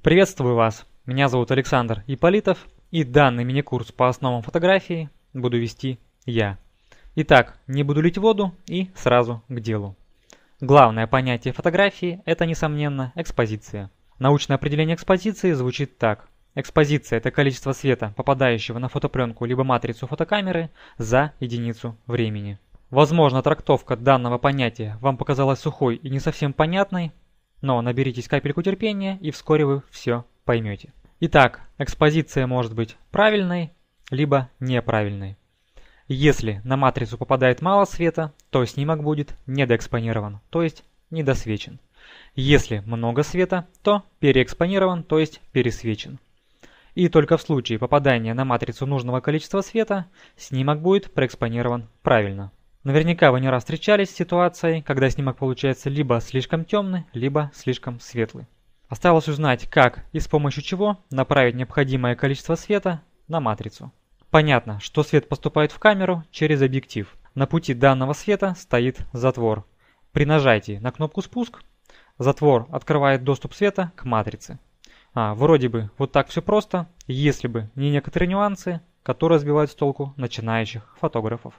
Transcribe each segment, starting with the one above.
Приветствую вас! Меня зовут Александр Иполитов, и данный мини-курс по основам фотографии буду вести я. Итак, не буду лить воду и сразу к делу. Главное понятие фотографии – это, несомненно, экспозиция. Научное определение экспозиции звучит так. Экспозиция – это количество света, попадающего на фотопленку либо матрицу фотокамеры за единицу времени. Возможно, трактовка данного понятия вам показалась сухой и не совсем понятной, но наберитесь капельку терпения, и вскоре вы все поймете. Итак, экспозиция может быть правильной, либо неправильной. Если на матрицу попадает мало света, то снимок будет недоэкспонирован, то есть недосвечен. Если много света, то переэкспонирован, то есть пересвечен. И только в случае попадания на матрицу нужного количества света снимок будет проэкспонирован правильно. Наверняка вы не раз встречались с ситуацией, когда снимок получается либо слишком темный, либо слишком светлый. Осталось узнать, как и с помощью чего направить необходимое количество света на матрицу. Понятно, что свет поступает в камеру через объектив. На пути данного света стоит затвор. При нажатии на кнопку «Спуск» затвор открывает доступ света к матрице. А, вроде бы вот так все просто, если бы не некоторые нюансы, которые сбивают с толку начинающих фотографов.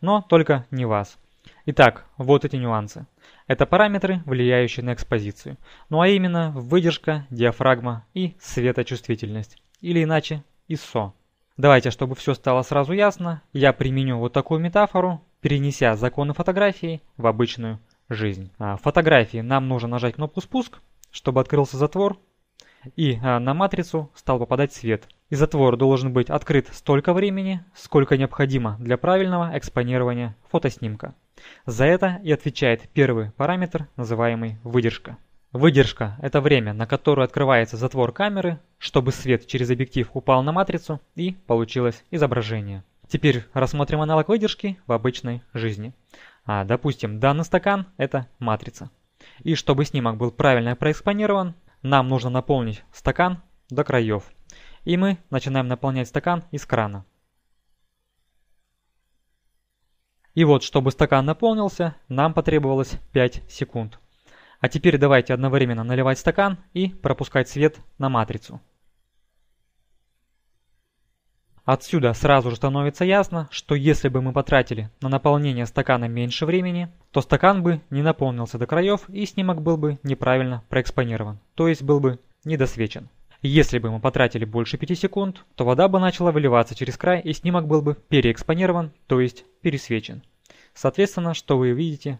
Но только не вас. Итак, вот эти нюансы. Это параметры, влияющие на экспозицию. Ну а именно выдержка, диафрагма и светочувствительность. Или иначе ISO. Давайте, чтобы все стало сразу ясно, я применю вот такую метафору, перенеся законы фотографии в обычную жизнь. В а, фотографии нам нужно нажать кнопку «Спуск», чтобы открылся затвор, и а, на матрицу стал попадать свет и затвор должен быть открыт столько времени, сколько необходимо для правильного экспонирования фотоснимка. За это и отвечает первый параметр, называемый выдержка. Выдержка – это время, на которое открывается затвор камеры, чтобы свет через объектив упал на матрицу и получилось изображение. Теперь рассмотрим аналог выдержки в обычной жизни. А, допустим, данный стакан – это матрица. И чтобы снимок был правильно проэкспонирован, нам нужно наполнить стакан до краев – и мы начинаем наполнять стакан из крана. И вот, чтобы стакан наполнился, нам потребовалось 5 секунд. А теперь давайте одновременно наливать стакан и пропускать свет на матрицу. Отсюда сразу же становится ясно, что если бы мы потратили на наполнение стакана меньше времени, то стакан бы не наполнился до краев и снимок был бы неправильно проэкспонирован, то есть был бы недосвечен. Если бы мы потратили больше 5 секунд, то вода бы начала выливаться через край и снимок был бы переэкспонирован, то есть пересвечен. Соответственно, что вы видите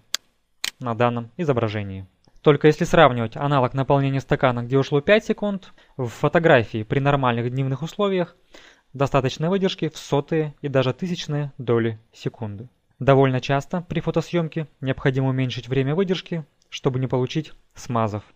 на данном изображении. Только если сравнивать аналог наполнения стакана, где ушло 5 секунд, в фотографии при нормальных дневных условиях достаточной выдержки в сотые и даже тысячные доли секунды. Довольно часто при фотосъемке необходимо уменьшить время выдержки, чтобы не получить смазов –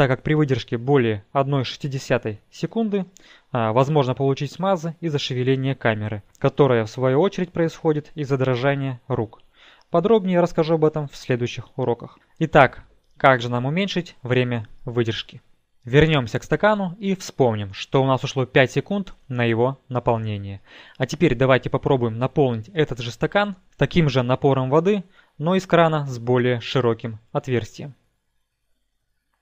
так как при выдержке более 1,6 секунды а, возможно получить смазы из-за шевеления камеры, которое в свою очередь происходит из-за дрожания рук. Подробнее расскажу об этом в следующих уроках. Итак, как же нам уменьшить время выдержки? Вернемся к стакану и вспомним, что у нас ушло 5 секунд на его наполнение. А теперь давайте попробуем наполнить этот же стакан таким же напором воды, но из крана с более широким отверстием.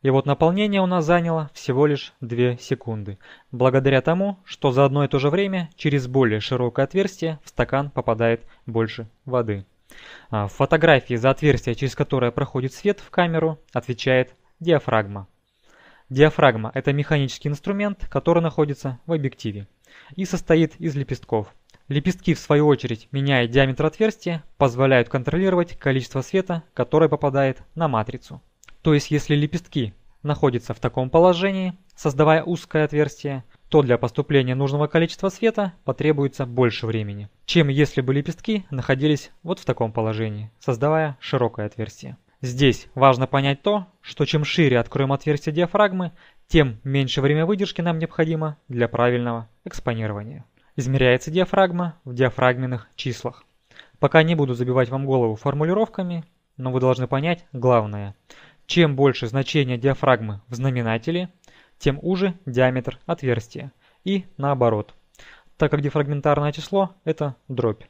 И вот наполнение у нас заняло всего лишь 2 секунды, благодаря тому, что за одно и то же время через более широкое отверстие в стакан попадает больше воды. А, в фотографии за отверстие, через которое проходит свет в камеру, отвечает диафрагма. Диафрагма – это механический инструмент, который находится в объективе и состоит из лепестков. Лепестки, в свою очередь, меняя диаметр отверстия, позволяют контролировать количество света, которое попадает на матрицу. То есть если лепестки находятся в таком положении, создавая узкое отверстие, то для поступления нужного количества света потребуется больше времени, чем если бы лепестки находились вот в таком положении, создавая широкое отверстие. Здесь важно понять то, что чем шире откроем отверстие диафрагмы, тем меньше время выдержки нам необходимо для правильного экспонирования. Измеряется диафрагма в диафрагменных числах. Пока не буду забивать вам голову формулировками, но вы должны понять главное – чем больше значение диафрагмы в знаменателе, тем уже диаметр отверстия. И наоборот, так как дифрагментарное число – это дробь.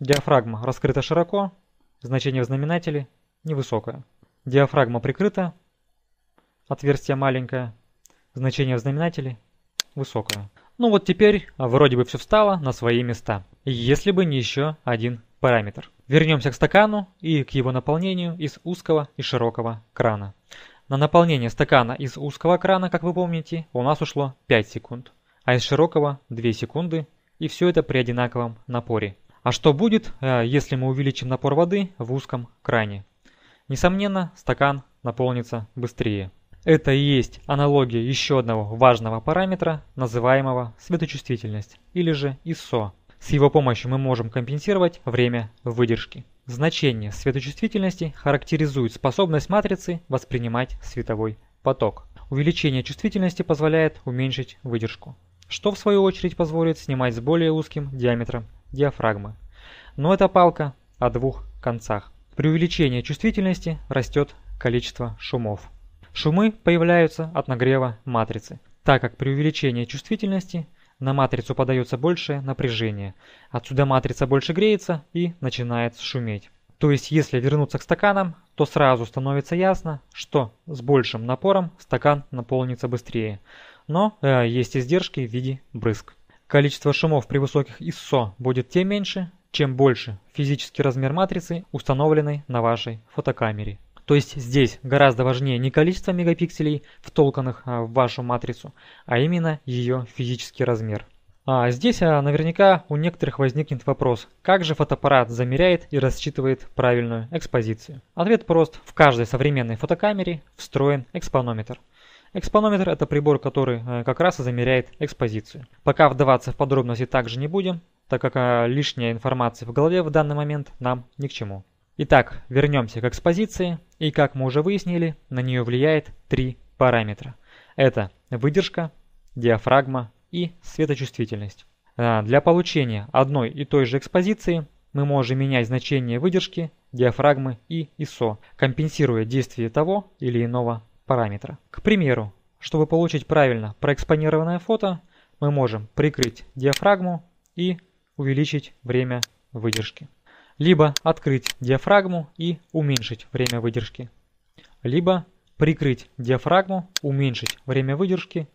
Диафрагма раскрыта широко, значение в знаменателе невысокое. Диафрагма прикрыта, отверстие маленькое, значение в знаменателе высокое. Ну вот теперь вроде бы все встало на свои места, если бы не еще один параметр. Вернемся к стакану и к его наполнению из узкого и широкого крана. На наполнение стакана из узкого крана, как вы помните, у нас ушло 5 секунд, а из широкого 2 секунды, и все это при одинаковом напоре. А что будет, э, если мы увеличим напор воды в узком кране? Несомненно, стакан наполнится быстрее. Это и есть аналогия еще одного важного параметра, называемого светочувствительность, или же ISO с его помощью мы можем компенсировать время выдержки. Значение светочувствительности характеризует способность матрицы воспринимать световой поток. Увеличение чувствительности позволяет уменьшить выдержку, что в свою очередь позволит снимать с более узким диаметром диафрагмы. Но это палка о двух концах. При увеличении чувствительности растет количество шумов. Шумы появляются от нагрева матрицы, так как при увеличении чувствительности на матрицу подается больше напряжения, Отсюда матрица больше греется и начинает шуметь. То есть если вернуться к стаканам, то сразу становится ясно, что с большим напором стакан наполнится быстрее. Но э, есть издержки в виде брызг. Количество шумов при высоких ISO будет тем меньше, чем больше физический размер матрицы, установленной на вашей фотокамере. То есть здесь гораздо важнее не количество мегапикселей, втолканных а, в вашу матрицу, а именно ее физический размер. А здесь а, наверняка у некоторых возникнет вопрос, как же фотоаппарат замеряет и рассчитывает правильную экспозицию? Ответ прост. В каждой современной фотокамере встроен экспонометр. Экспонометр – это прибор, который а, как раз и замеряет экспозицию. Пока вдаваться в подробности также не будем, так как лишняя информация в голове в данный момент нам ни к чему. Итак, вернемся к экспозиции. И как мы уже выяснили, на нее влияет три параметра. Это выдержка, диафрагма и светочувствительность. А, для получения одной и той же экспозиции мы можем менять значение выдержки, диафрагмы и ISO, компенсируя действие того или иного параметра. К примеру, чтобы получить правильно проэкспонированное фото, мы можем прикрыть диафрагму и увеличить время выдержки либо открыть диафрагму и уменьшить время выдержки, либо прикрыть диафрагму, уменьшить время выдержки,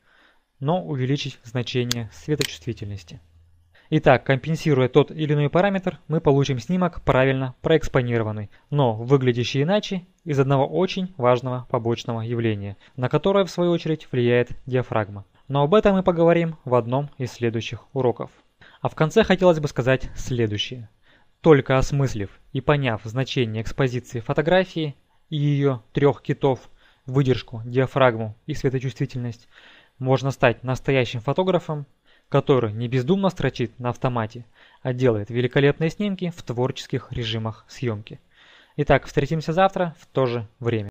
но увеличить значение светочувствительности. Итак, компенсируя тот или иной параметр, мы получим снимок правильно проэкспонированный, но выглядящий иначе из одного очень важного побочного явления, на которое в свою очередь влияет диафрагма. Но об этом мы поговорим в одном из следующих уроков. А в конце хотелось бы сказать следующее. Только осмыслив и поняв значение экспозиции фотографии и ее трех китов, выдержку, диафрагму и светочувствительность, можно стать настоящим фотографом, который не бездумно строчит на автомате, а делает великолепные снимки в творческих режимах съемки. Итак, встретимся завтра в то же время.